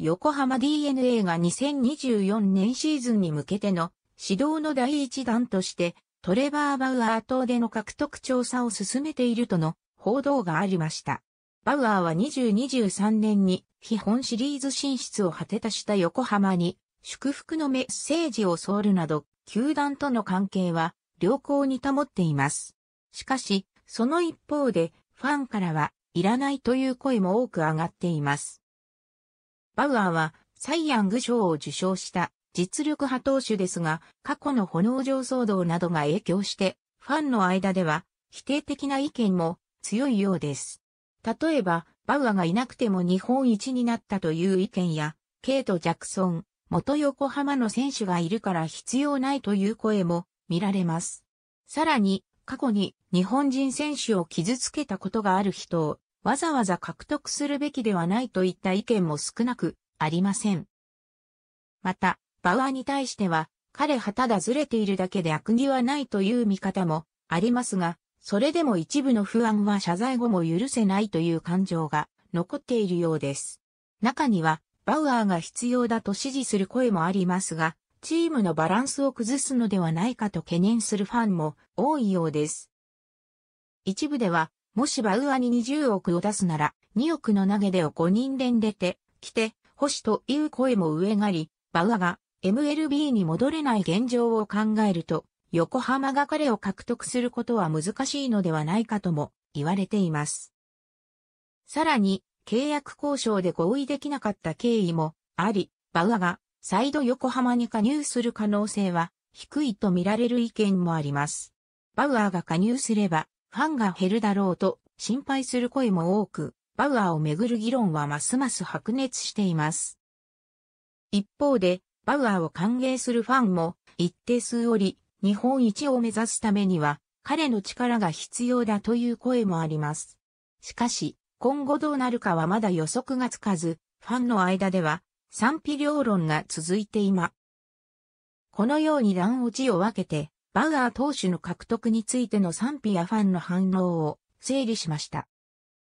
横浜 DNA が2024年シーズンに向けての指導の第一弾として、トレバー・バウアー等での獲得調査を進めているとの報道がありました。バウアーは2023年に、基本シリーズ進出を果てたした横浜に、祝福のメッセージを添えるなど、球団との関係は良好に保っています。しかし、その一方で、ファンからは、いらないという声も多く上がっています。バウアーはサイ・ヤング賞を受賞した実力派投手ですが、過去の炎上騒動などが影響して、ファンの間では否定的な意見も強いようです。例えば、バウアーがいなくても日本一になったという意見や、ケイト・ジャクソン、元横浜の選手がいるから必要ないという声も見られます。さらに、過去に日本人選手を傷つけたことがある人をわざわざ獲得するべきではないといった意見も少なくありません。また、バウアーに対しては、彼はただずれているだけで悪気はないという見方もありますが、それでも一部の不安は謝罪後も許せないという感情が残っているようです。中には、バウアーが必要だと支持する声もありますが、チームのバランスを崩すのではないかと懸念するファンも多いようです。一部では、もしバウアに20億を出すなら、2億の投げ出を5人連出て、来て、欲しという声も上がり、バウアが MLB に戻れない現状を考えると、横浜が彼を獲得することは難しいのではないかとも言われています。さらに、契約交渉で合意できなかった経緯もあり、バウアが再度横浜に加入する可能性は低いと見られる意見もあります。バウアーが加入すればファンが減るだろうと心配する声も多く、バウアーをめぐる議論はますます白熱しています。一方で、バウアーを歓迎するファンも一定数おり、日本一を目指すためには彼の力が必要だという声もあります。しかし、今後どうなるかはまだ予測がつかず、ファンの間では賛否両論が続いています。このように乱落ちを分けて、バウアー投手の獲得についての賛否やファンの反応を整理しました。